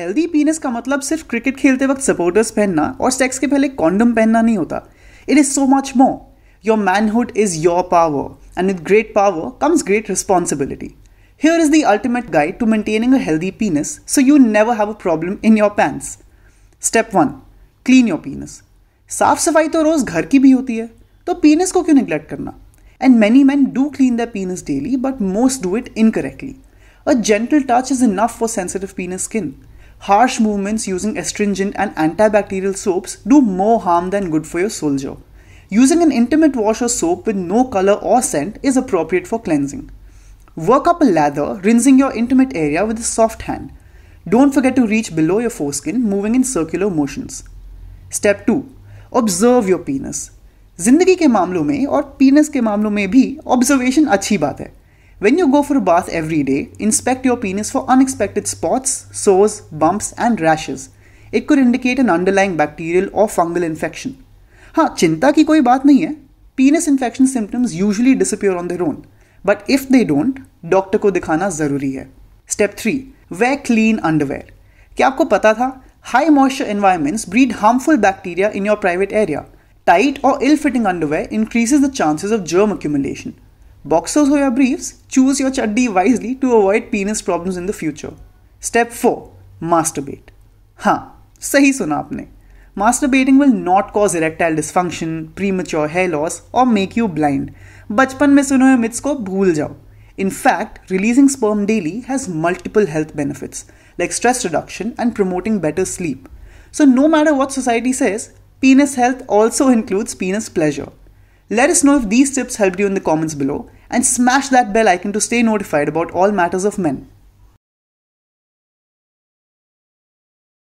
Healthy पीनस का मतलब सिर्फ क्रिकेट खेलते वक्त सपोर्टर्स पहनना और सेक्स के पहले कॉन्डम पहनना नहीं होता it is so much more your manhood is your power and with great power comes great responsibility here is the ultimate guide to maintaining a healthy penis so you never have a problem in your pants step one clean your penis साफ सफाई तो रोज़ घर की भी होती है तो पीनस को क्यों निग्लेक्ट करना and many men do clean the penis daily but most do it incorrectly a gentle touch is enough for sensitive penis skin harsh movements using astringent and antibacterial soaps do more harm than good for your soldier. Using an intimate wash or soap with no color or scent is appropriate for cleansing. Work up a lather, rinsing your intimate area with a soft hand. Don't forget to reach below your foreskin, moving in circular motions. Step 2. Observe your penis. जिंदगी के मामलों में और पीनस के मामलों में भी observation अच्छी बात है when you go for a bath every day, inspect your penis for unexpected spots, sores, bumps, and rashes. It could indicate an underlying bacterial or fungal infection. Ha, chinta ki koi baat nahi hai. Penis infection symptoms usually disappear on their own. But if they don't, doctor ko dikhana zaruri hai. Step 3. Wear clean underwear. Kya aapko pata tha? High moisture environments breed harmful bacteria in your private area. Tight or ill-fitting underwear increases the chances of germ accumulation. Boxers or your briefs, choose your chaddi wisely to avoid penis problems in the future. Step 4. Masturbate. Ha! sahi suna apne. Masturbating will not cause erectile dysfunction, premature hair loss or make you blind. Bachpan mein suno myths ko bhool jao. In fact, releasing sperm daily has multiple health benefits like stress reduction and promoting better sleep. So no matter what society says, penis health also includes penis pleasure. Let us know if these tips helped you in the comments below and smash that bell icon to stay notified about all matters of men.